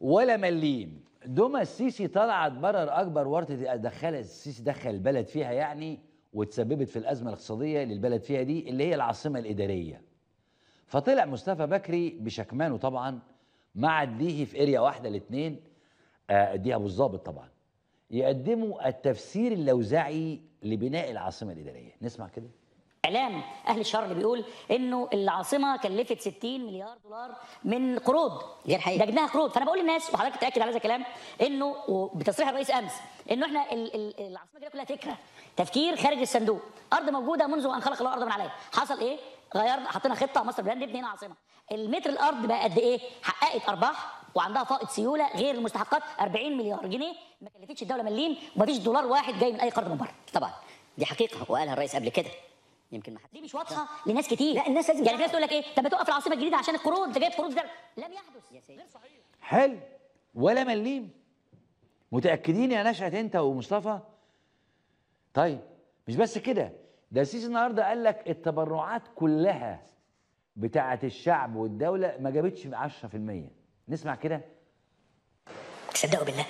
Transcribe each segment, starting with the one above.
ولا مليم دوما السيسي طلعت بره اكبر ورطه دخل السيسي دخل البلد فيها يعني وتسببت في الازمه الاقتصاديه للبلد فيها دي اللي هي العاصمه الاداريه فطلع مصطفى بكري بشكمانه طبعا مع الديهي في اريا واحده الاثنين آه، دي ابو الظابط طبعا يقدموا التفسير اللوزعي لبناء العاصمه الاداريه نسمع كده اعلام اهل الشر اللي بيقول انه العاصمه كلفت 60 مليار دولار من قروض غير حقيقي لجنها قروض فانا بقول للناس وحضرتك تاكد على هذا الكلام انه بتصريح الرئيس امس انه احنا العاصمه دي كلها فكره تفكير خارج الصندوق ارض موجوده منذ ان خلق الله ارضا من عليها حصل ايه غيرنا حطينا خطه مصر بلاند نبني هنا عاصمه المتر الارض بقى قد ايه حققت ارباح وعندها فائض سيوله غير المستحقات 40 مليار جنيه ما كلفتش الدوله مليم ومفيش دولار واحد جاي من اي قرض من بره طبعا دي حقيقه وقالها الرئيس قبل كده يمكن ما حد دي مش واضحه لناس كتير لا الناس لازم يعني في ناس تقول لك ايه طب توقف العاصمه الجديده عشان القروض ده جايب قروض ده لم يحدث يا سيدي غير صحيح حلو ولا مليم متاكدين يا نشأت انت ومصطفى طيب مش بس كده ده السيسي النهارده قال لك التبرعات كلها بتاعه الشعب والدوله ما جابتش 10% نسمع كده تصدقوا بالله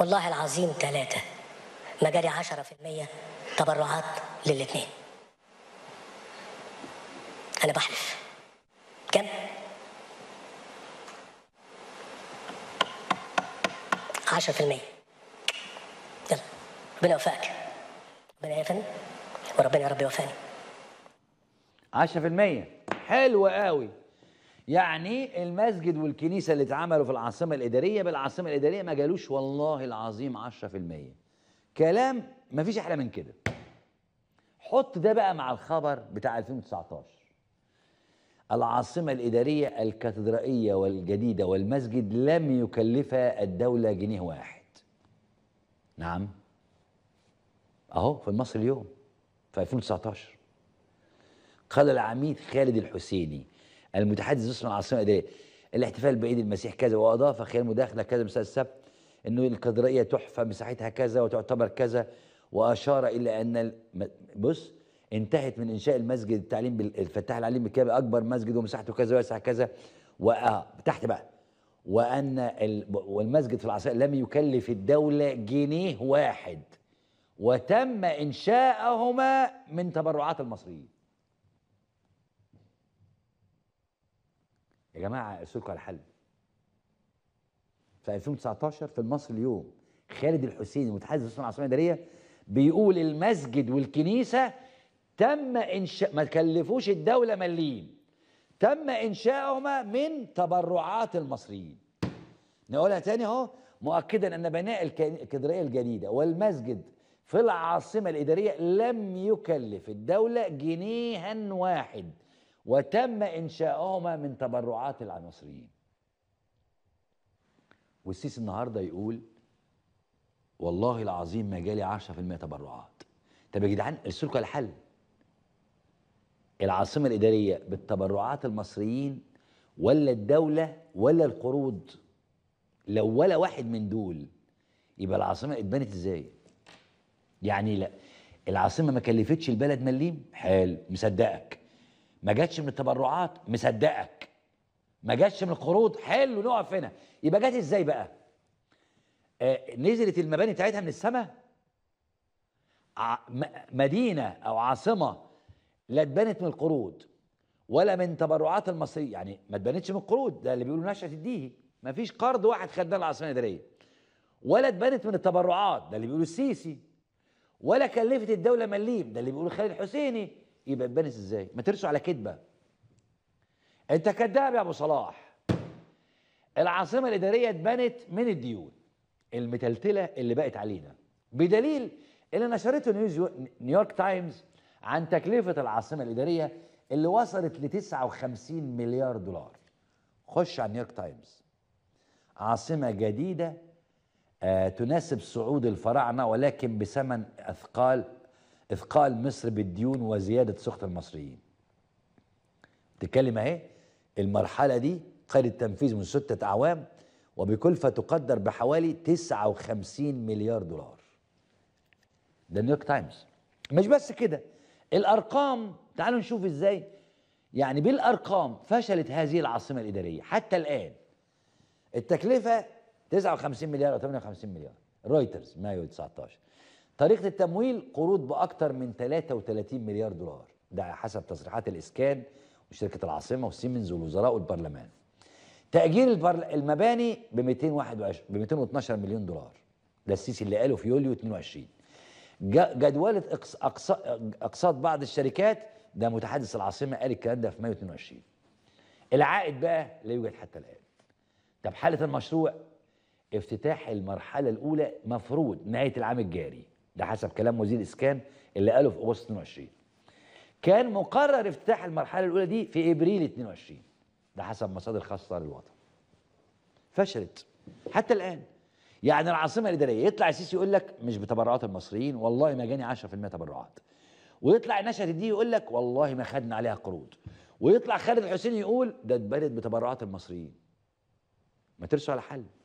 والله العظيم ثلاثة ما جالي 10% تبرعات للاثنين أنا بحلف كم؟ عشرة في المية يلا ربنا يوفقك ربنا فندم وربنا يا رب يوفقني 10% حلو قوي يعني المسجد والكنيسه اللي اتعملوا في العاصمه الاداريه بالعاصمه الاداريه ما جالوش والله العظيم 10% كلام مفيش احلى من كده حط ده بقى مع الخبر بتاع 2019 العاصمة الإدارية الكاتدرائية والجديدة والمسجد لم يكلف الدولة جنيه واحد نعم أهو في مصر اليوم في 2019 قال العميد خالد الحسيني المتحدث باسم العاصمة الإدارية الاحتفال بعيد المسيح كذا وأضاف خلال مداخلة كذا مساء السبت أنه الكاتدرائية تحفة مساحتها كذا وتعتبر كذا وأشار إلى أن بص انتهت من انشاء المسجد التعليم الفتاح العليم الكبير اكبر مسجد ومساحته كذا واسع كذا وتحت آه، بقى وان والمسجد في العصائر لم يكلف الدوله جنيه واحد وتم انشاءهما من تبرعات المصريين يا جماعه ارسلكم على حل في 2019 في المصري اليوم خالد الحسيني متحدث الاسره العاصمه الاداريه بيقول المسجد والكنيسه تم انشاء ما كلفوش الدوله مليم تم انشاؤهما من تبرعات المصريين نقولها تاني اهو مؤكدا ان بناء الكدريه الجديده والمسجد في العاصمه الاداريه لم يكلف الدوله جنيها واحد وتم انشاؤهما من تبرعات المصريين والسيسي النهارده يقول والله العظيم ما جالي 10% تبرعات طب يا جدعان السلوك على الحل العاصمة الإدارية بالتبرعات المصريين ولا الدولة ولا القروض لو ولا واحد من دول يبقى العاصمة اتبنت ازاي يعني لا العاصمة ما كلفتش البلد مليم حلو مصدقك ما جاتش من التبرعات مصدقك ما جاتش من القروض حلو نقف هنا يبقى جات ازاي بقى آه نزلت المباني بتاعتها من السماء مدينة أو عاصمة لا اتبنت من القروض ولا من تبرعات المصريين يعني ما اتبنتش من القروض ده اللي بيقولوا نشأة الديهي ما فيش قرض واحد خدناه العاصمة الإدارية ولا اتبنت من التبرعات ده اللي بيقولوا السيسي ولا كلفت الدولة مليم ده اللي بيقولوا خالد حسيني يبقى اتبنت ازاي ما ترسوا على كدبه انت كذاب يا ابو صلاح العاصمة الإدارية اتبنت من الديون المتلتلة اللي بقت علينا بدليل اللي نشرته نيوز نيويورك تايمز عن تكلفة العاصمة الإدارية اللي وصلت ل 59 مليار دولار خش على نيويورك تايمز عاصمة جديدة آه تناسب صعود الفراعنة ولكن بثمن أثقال إثقال مصر بالديون وزيادة سخط المصريين تتكلم اهي المرحلة دي قيد التنفيذ من ستة أعوام وبكلفة تقدر بحوالي 59 مليار دولار ده نيويورك تايمز مش بس كده الارقام تعالوا نشوف ازاي يعني بالارقام فشلت هذه العاصمه الاداريه حتى الان التكلفه 59 مليار او 58 مليار رويترز مايو 19 طريقه التمويل قروض باكثر من 33 مليار دولار ده حسب تصريحات الاسكان وشركه العاصمه وسيمنز والوزراء والبرلمان تاجير المباني ب 221 ب 212 مليون دولار ده السيسي اللي قاله في يوليو 22 جدولة أقساط بعض الشركات ده متحدث العاصمة قال الكلام ده في مايو 22 العائد بقى لا يوجد حتى الآن طب حالة المشروع افتتاح المرحلة الأولى مفروض نهاية العام الجاري ده حسب كلام وزير الإسكان اللي قاله في أغسطس 22 كان مقرر افتتاح المرحلة الأولى دي في إبريل 22 ده حسب مصادر خاصة للوطن فشلت حتى الآن يعني العاصمه الاداريه يطلع السيسي يقول لك مش بتبرعات المصريين والله ما جاني 10% تبرعات ويطلع نشأة الدين يقول لك والله ما خدنا عليها قروض ويطلع خالد الحسين يقول ده اتبرد بتبرعات المصريين ما ترسوا على حل